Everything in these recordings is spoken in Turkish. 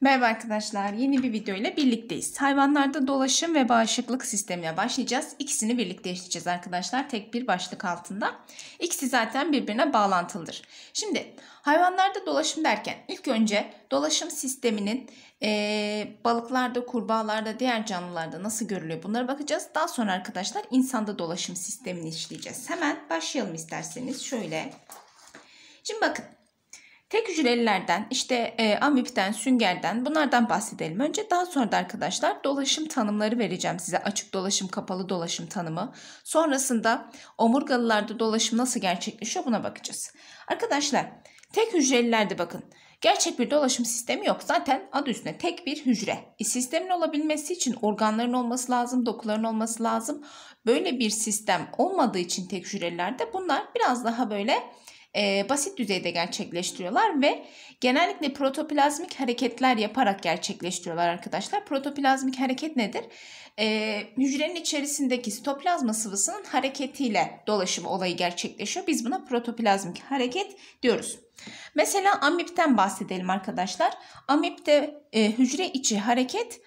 Merhaba arkadaşlar. Yeni bir video ile birlikteyiz. Hayvanlarda dolaşım ve bağışıklık sistemine başlayacağız. İkisini birlikte işleyeceğiz arkadaşlar. Tek bir başlık altında. İkisi zaten birbirine bağlantılıdır. Şimdi hayvanlarda dolaşım derken ilk önce dolaşım sisteminin e, balıklarda, kurbağalarda, diğer canlılarda nasıl görülüyor bunlara bakacağız. Daha sonra arkadaşlar insanda dolaşım sistemini işleyeceğiz. Hemen başlayalım isterseniz. Şöyle. Şimdi bakın. Tek hücrelilerden işte e, amipten, süngerden bunlardan bahsedelim önce. Daha sonra da arkadaşlar dolaşım tanımları vereceğim size. Açık dolaşım, kapalı dolaşım tanımı. Sonrasında omurgalılarda dolaşım nasıl gerçekleşiyor buna bakacağız. Arkadaşlar tek hücrelilerde bakın. Gerçek bir dolaşım sistemi yok. Zaten adı üstüne tek bir hücre. E, sistemin olabilmesi için organların olması lazım, dokuların olması lazım. Böyle bir sistem olmadığı için tek hücrelerde bunlar biraz daha böyle e, basit düzeyde gerçekleştiriyorlar ve genellikle protoplazmik hareketler yaparak gerçekleştiriyorlar arkadaşlar. Protoplazmik hareket nedir? E, hücrenin içerisindeki sitoplazma sıvısının hareketiyle dolaşım olayı gerçekleşiyor. Biz buna protoplazmik hareket diyoruz. Mesela amipten bahsedelim arkadaşlar. Amipte e, hücre içi hareket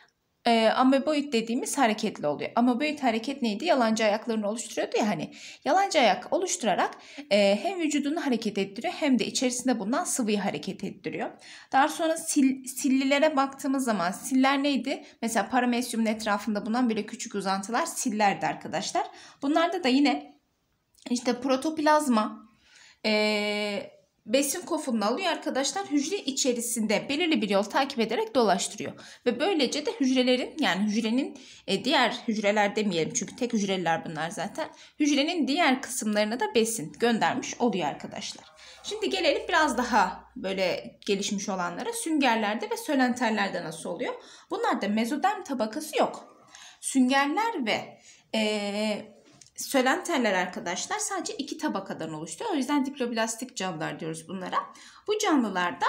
e, ee, amoeboid dediğimiz hareketli oluyor. Amoeboid hareket neydi? Yalancı ayaklarını oluşturuyordu ya hani. Yalancı ayak oluşturarak e, hem vücudunu hareket ettiriyor hem de içerisinde bulunan sıvıyı hareket ettiriyor. Daha sonra sil, sillilere baktığımız zaman siller neydi? Mesela paramesyumun etrafında bulunan bile küçük uzantılar sillerdi arkadaşlar. Bunlarda da yine işte protoplazma, e, besin kofununu alıyor arkadaşlar hücre içerisinde belirli bir yol takip ederek dolaştırıyor. Ve böylece de hücrelerin yani hücrenin e, diğer hücreler demeyelim çünkü tek hücreler bunlar zaten. Hücrenin diğer kısımlarına da besin göndermiş oluyor arkadaşlar. Şimdi gelelim biraz daha böyle gelişmiş olanlara süngerlerde ve sölenterlerde nasıl oluyor? Bunlarda mezoderm tabakası yok. Süngerler ve e, Sölenterler arkadaşlar sadece iki tabakadan oluşuyor, O yüzden diploblastik canlılar diyoruz bunlara. Bu canlılarda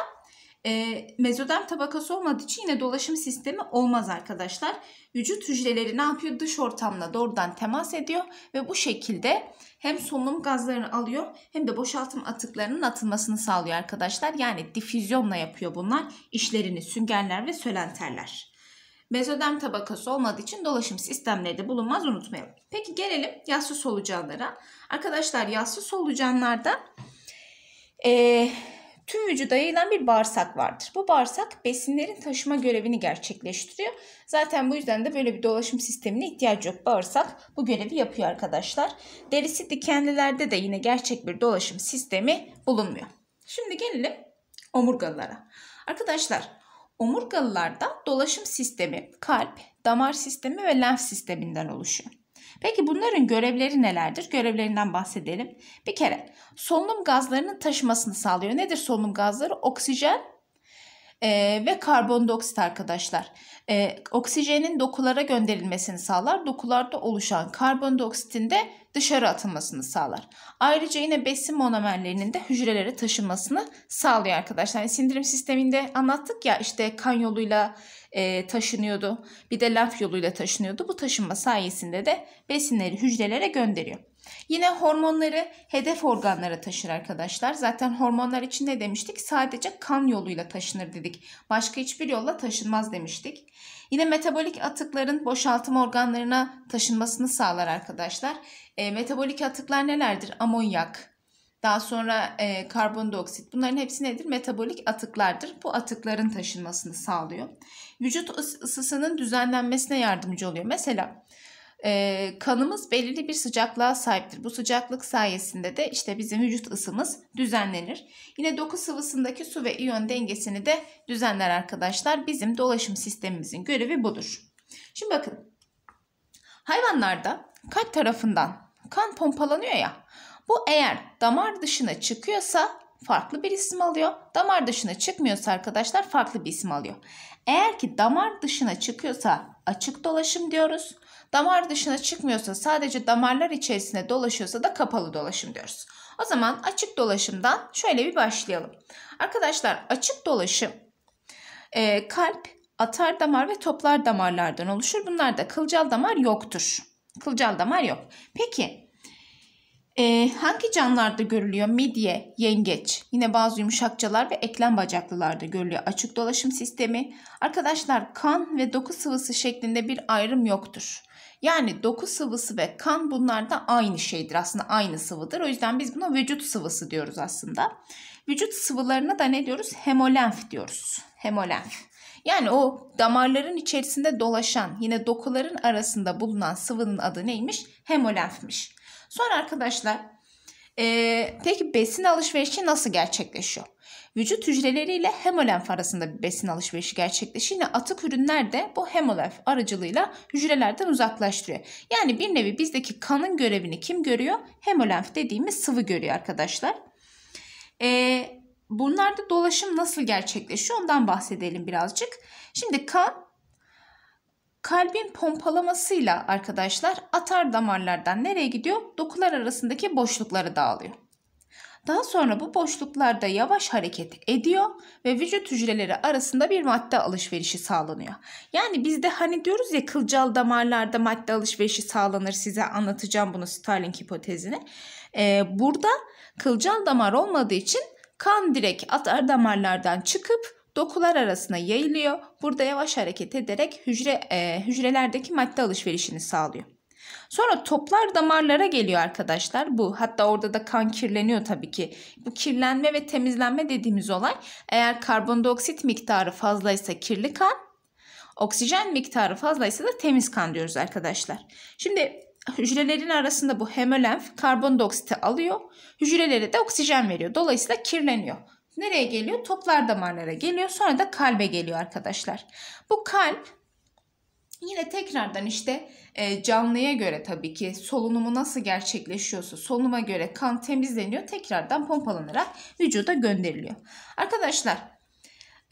e, mezoderm tabakası olmadığı için yine dolaşım sistemi olmaz arkadaşlar. Vücut hücreleri ne yapıyor? Dış ortamla doğrudan temas ediyor ve bu şekilde hem solunum gazlarını alıyor hem de boşaltım atıklarının atılmasını sağlıyor arkadaşlar. Yani difüzyonla yapıyor bunlar işlerini süngerler ve sölenterler. Mezodem tabakası olmadığı için dolaşım sistemleri de bulunmaz unutmayalım. Peki gelelim yassı solucanlara. Arkadaşlar yassı solucanlarda e, tüm vücuda yayılan bir bağırsak vardır. Bu bağırsak besinlerin taşıma görevini gerçekleştiriyor. Zaten bu yüzden de böyle bir dolaşım sistemine ihtiyacı yok. Bağırsak bu görevi yapıyor arkadaşlar. Derisi dikenlilerde de yine gerçek bir dolaşım sistemi bulunmuyor. Şimdi gelelim omurgalara. Arkadaşlar Omurgalılarda dolaşım sistemi kalp, damar sistemi ve lenf sisteminden oluşuyor. Peki bunların görevleri nelerdir? Görevlerinden bahsedelim. Bir kere solunum gazlarının taşımasını sağlıyor. Nedir solunum gazları? Oksijen e, ve karbondioksit arkadaşlar. E, oksijenin dokulara gönderilmesini sağlar. Dokularda oluşan karbondioksitin de dışarı atılmasını sağlar. Ayrıca yine besin monomerlerinin de hücrelere taşınmasını sağlıyor arkadaşlar. Yani sindirim sisteminde anlattık ya işte kan yoluyla e, taşınıyordu. Bir de lenf yoluyla taşınıyordu. Bu taşınma sayesinde de besinleri hücrelere gönderiyor. Yine hormonları hedef organlara taşır arkadaşlar. Zaten hormonlar için ne demiştik? Sadece kan yoluyla taşınır dedik. Başka hiçbir yolla taşınmaz demiştik. Yine metabolik atıkların boşaltım organlarına taşınmasını sağlar arkadaşlar. E, metabolik atıklar nelerdir? Amonyak, daha sonra e, karbondioksit bunların hepsi nedir? Metabolik atıklardır. Bu atıkların taşınmasını sağlıyor. Vücut ısısının düzenlenmesine yardımcı oluyor. Mesela e, kanımız belirli bir sıcaklığa sahiptir. Bu sıcaklık sayesinde de işte bizim vücut ısımız düzenlenir. Yine doku sıvısındaki su ve iyon dengesini de düzenler arkadaşlar. Bizim dolaşım sistemimizin görevi budur. Şimdi bakın hayvanlarda kalp tarafından kan pompalanıyor ya bu eğer damar dışına çıkıyorsa farklı bir isim alıyor. Damar dışına çıkmıyorsa arkadaşlar farklı bir isim alıyor. Eğer ki damar dışına çıkıyorsa açık dolaşım diyoruz. Damar dışına çıkmıyorsa sadece damarlar içerisinde dolaşıyorsa da kapalı dolaşım diyoruz. O zaman açık dolaşımdan şöyle bir başlayalım. Arkadaşlar açık dolaşım e, kalp, atar damar ve toplar damarlardan oluşur. Bunlarda kılcal damar yoktur. Kılcal damar yok. Peki e, hangi canlılarda görülüyor? Midye, yengeç, yine bazı yumuşakçalar ve eklem bacaklılarda görülüyor açık dolaşım sistemi. Arkadaşlar kan ve doku sıvısı şeklinde bir ayrım yoktur. Yani doku sıvısı ve kan bunlar da aynı şeydir. Aslında aynı sıvıdır. O yüzden biz buna vücut sıvısı diyoruz aslında. Vücut sıvılarına da ne diyoruz? Hemolenf diyoruz. Hemolenf. Yani o damarların içerisinde dolaşan yine dokuların arasında bulunan sıvının adı neymiş? Hemolenfmiş. Sonra arkadaşlar ee, peki besin alışverişi nasıl gerçekleşiyor? Vücut hücreleriyle hemolenf arasında bir besin alışverişi gerçekleşiyor. Yine atık ürünler de bu hemolenf aracılığıyla hücrelerden uzaklaştırıyor. Yani bir nevi bizdeki kanın görevini kim görüyor? Hemolenf dediğimiz sıvı görüyor arkadaşlar. Ee, bunlarda dolaşım nasıl gerçekleşiyor ondan bahsedelim birazcık. Şimdi kan kalbin pompalamasıyla arkadaşlar atar damarlardan nereye gidiyor? Dokular arasındaki boşlukları dağılıyor. Daha sonra bu boşluklarda yavaş hareket ediyor ve vücut hücreleri arasında bir madde alışverişi sağlanıyor. Yani bizde hani diyoruz ya kılcal damarlarda madde alışverişi sağlanır. Size anlatacağım bunu Starling hipotezini. Ee, burada kılcal damar olmadığı için kan direkt atar damarlardan çıkıp dokular arasına yayılıyor. Burada yavaş hareket ederek hücre e, hücrelerdeki madde alışverişini sağlıyor. Sonra toplar damarlara geliyor arkadaşlar bu. Hatta orada da kan kirleniyor tabii ki. Bu kirlenme ve temizlenme dediğimiz olay eğer karbondioksit miktarı fazlaysa kirli kan, oksijen miktarı fazlaysa da temiz kan diyoruz arkadaşlar. Şimdi hücrelerin arasında bu hemolenf karbondioksiti alıyor. Hücrelere de oksijen veriyor. Dolayısıyla kirleniyor. Nereye geliyor? Toplar damarlara geliyor. Sonra da kalbe geliyor arkadaşlar. Bu kalp Yine tekrardan işte e, canlıya göre tabii ki solunumu nasıl gerçekleşiyorsa solunuma göre kan temizleniyor. Tekrardan pompalanarak vücuda gönderiliyor. Arkadaşlar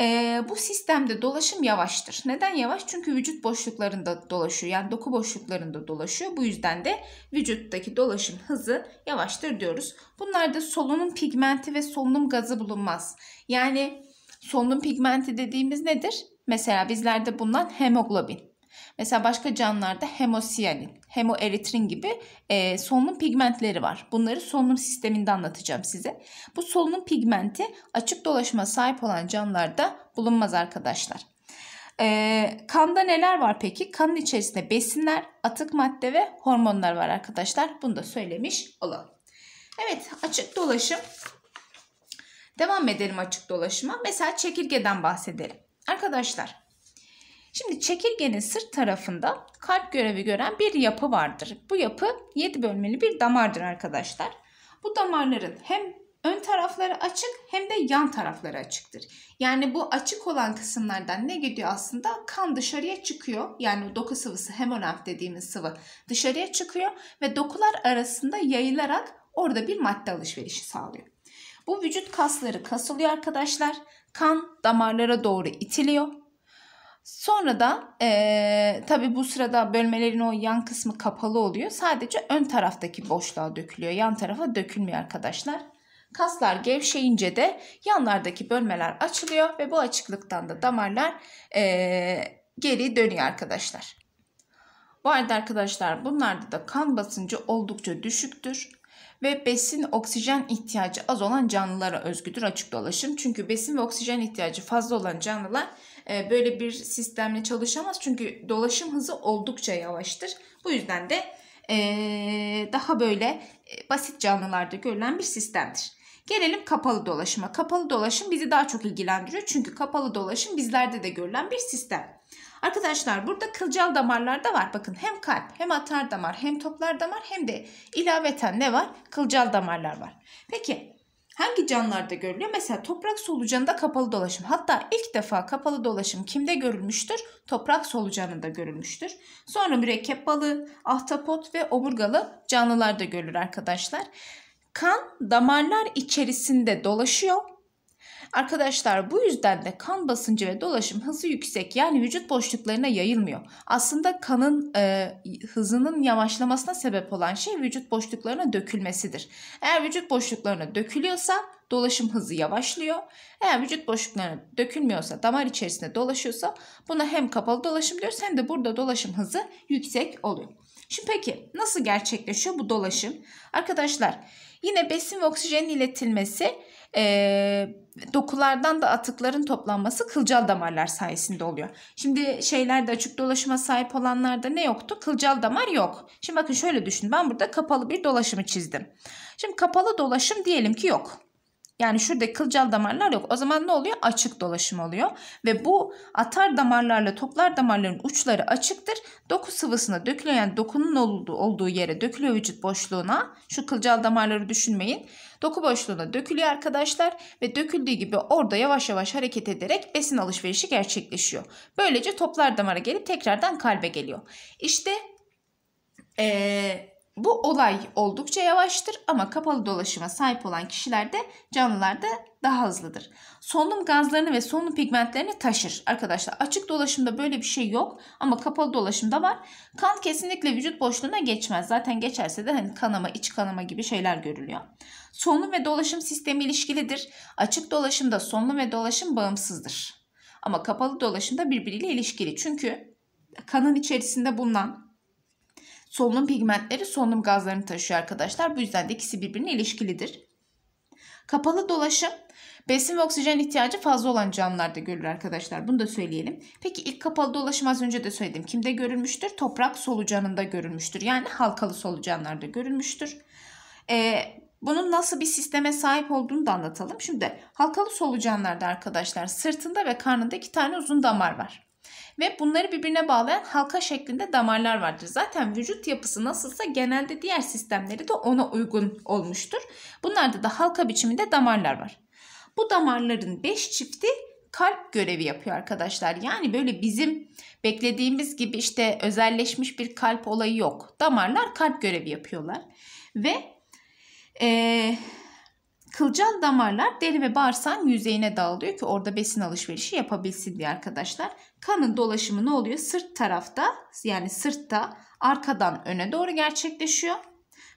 e, bu sistemde dolaşım yavaştır. Neden yavaş? Çünkü vücut boşluklarında dolaşıyor. Yani doku boşluklarında dolaşıyor. Bu yüzden de vücuttaki dolaşım hızı yavaştır diyoruz. Bunlarda solunum pigmenti ve solunum gazı bulunmaz. Yani solunum pigmenti dediğimiz nedir? Mesela bizlerde bulunan hemoglobin. Mesela başka canlılarda hemosiyanin, hemoeritrin gibi e, solunum pigmentleri var. Bunları solunum sisteminde anlatacağım size. Bu solunum pigmenti açık dolaşıma sahip olan canlılarda bulunmaz arkadaşlar. E, kanda neler var peki? Kanın içerisinde besinler, atık madde ve hormonlar var arkadaşlar. Bunu da söylemiş olalım. Evet açık dolaşım. Devam edelim açık dolaşıma. Mesela çekirgeden bahsedelim. Arkadaşlar Şimdi çekirgenin sırt tarafında kalp görevi gören bir yapı vardır. Bu yapı 7 bölmeli bir damardır arkadaşlar. Bu damarların hem ön tarafları açık hem de yan tarafları açıktır. Yani bu açık olan kısımlardan ne gidiyor aslında? Kan dışarıya çıkıyor. Yani doku sıvısı hemonaf dediğimiz sıvı dışarıya çıkıyor ve dokular arasında yayılarak orada bir madde alışverişi sağlıyor. Bu vücut kasları kasılıyor arkadaşlar. Kan damarlara doğru itiliyor Sonra da e, tabii bu sırada bölmelerin o yan kısmı kapalı oluyor. Sadece ön taraftaki boşluğa dökülüyor. Yan tarafa dökülmüyor arkadaşlar. Kaslar gevşeyince de yanlardaki bölmeler açılıyor ve bu açıklıktan da damarlar e, geri dönüyor arkadaşlar. Bu arada arkadaşlar bunlarda da kan basıncı oldukça düşüktür ve besin oksijen ihtiyacı az olan canlılara özgüdür açık dolaşım. Çünkü besin ve oksijen ihtiyacı fazla olan canlılar e, böyle bir sistemle çalışamaz. Çünkü dolaşım hızı oldukça yavaştır. Bu yüzden de e, daha böyle e, basit canlılarda görülen bir sistemdir. Gelelim kapalı dolaşıma. Kapalı dolaşım bizi daha çok ilgilendiriyor. Çünkü kapalı dolaşım bizlerde de görülen bir sistem. Arkadaşlar burada kılcal damarlar da var. Bakın hem kalp hem atar damar hem toplar damar hem de ilaveten ne var? Kılcal damarlar var. Peki hangi canlılarda görülüyor? Mesela toprak solucanında kapalı dolaşım. Hatta ilk defa kapalı dolaşım kimde görülmüştür? Toprak solucanında görülmüştür. Sonra mürekkep balığı, ahtapot ve omurgalı canlılarda görülür arkadaşlar. Kan damarlar içerisinde dolaşıyor Arkadaşlar bu yüzden de kan basıncı ve dolaşım hızı yüksek yani vücut boşluklarına yayılmıyor. Aslında kanın e, hızının yavaşlamasına sebep olan şey vücut boşluklarına dökülmesidir. Eğer vücut boşluklarına dökülüyorsa dolaşım hızı yavaşlıyor. Eğer vücut boşluklarına dökülmüyorsa, damar içerisinde dolaşıyorsa buna hem kapalı dolaşım diyoruz hem de burada dolaşım hızı yüksek oluyor. Şimdi peki nasıl gerçekleşiyor bu dolaşım? Arkadaşlar Yine besin ve oksijenin iletilmesi e, dokulardan da atıkların toplanması kılcal damarlar sayesinde oluyor. Şimdi şeylerde açık dolaşıma sahip olanlarda ne yoktu? Kılcal damar yok. Şimdi bakın şöyle düşün. Ben burada kapalı bir dolaşımı çizdim. Şimdi kapalı dolaşım diyelim ki yok. Yani şurada kılcal damarlar yok. O zaman ne oluyor? Açık dolaşım oluyor. Ve bu atar damarlarla toplar damarların uçları açıktır. Doku sıvısına dökülüyor. Yani dokunun olduğu, olduğu yere dökülüyor vücut boşluğuna. Şu kılcal damarları düşünmeyin. Doku boşluğuna dökülüyor arkadaşlar. Ve döküldüğü gibi orada yavaş yavaş hareket ederek besin alışverişi gerçekleşiyor. Böylece toplar damara gelip tekrardan kalbe geliyor. İşte ee, bu olay oldukça yavaştır ama kapalı dolaşıma sahip olan kişilerde canlılarda daha hızlıdır. Solunum gazlarını ve solunum pigmentlerini taşır. Arkadaşlar açık dolaşımda böyle bir şey yok ama kapalı dolaşımda var. Kan kesinlikle vücut boşluğuna geçmez. Zaten geçerse de hani kanama, iç kanama gibi şeyler görülüyor. Solunum ve dolaşım sistemi ilişkilidir. Açık dolaşımda solunum ve dolaşım bağımsızdır. Ama kapalı dolaşımda birbiriyle ilişkili. Çünkü kanın içerisinde bulunan Solunum pigmentleri solunum gazlarını taşıyor arkadaşlar. Bu yüzden de ikisi birbirine ilişkilidir. Kapalı dolaşım besin ve oksijen ihtiyacı fazla olan canlılarda görülür arkadaşlar. Bunu da söyleyelim. Peki ilk kapalı dolaşım az önce de söyledim. Kimde görülmüştür? Toprak solucanında görülmüştür. Yani halkalı solucanlarda görülmüştür. Ee, bunun nasıl bir sisteme sahip olduğunu da anlatalım. Şimdi halkalı solucanlarda arkadaşlar sırtında ve karnında iki tane uzun damar var. Ve bunları birbirine bağlayan halka şeklinde damarlar vardır. Zaten vücut yapısı nasılsa genelde diğer sistemleri de ona uygun olmuştur. Bunlarda da halka biçiminde damarlar var. Bu damarların 5 çifti kalp görevi yapıyor arkadaşlar. Yani böyle bizim beklediğimiz gibi işte özelleşmiş bir kalp olayı yok. Damarlar kalp görevi yapıyorlar. Ve ee, Kılcal damarlar deri ve bağırsağın yüzeyine dağılıyor ki orada besin alışverişi yapabilsin diye arkadaşlar. Kanın dolaşımı ne oluyor? Sırt tarafta yani sırtta arkadan öne doğru gerçekleşiyor.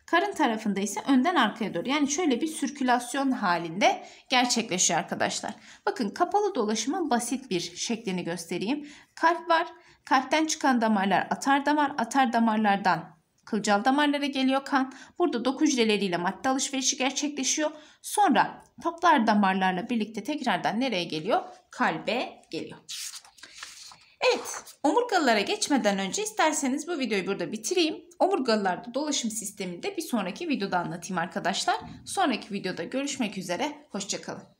Karın tarafında ise önden arkaya doğru yani şöyle bir sirkülasyon halinde gerçekleşiyor arkadaşlar. Bakın kapalı dolaşımın basit bir şeklini göstereyim. Kalp var. Kalpten çıkan damarlar atar damar, atar damarlardan Kılcal damarlara geliyor kan. Burada doku hücreleriyle madde alışverişi gerçekleşiyor. Sonra toplar damarlarla birlikte tekrardan nereye geliyor? Kalbe geliyor. Evet, omurgalılara geçmeden önce isterseniz bu videoyu burada bitireyim. Omurgalılarda dolaşım sistemini de bir sonraki videoda anlatayım arkadaşlar. Sonraki videoda görüşmek üzere, hoşçakalın.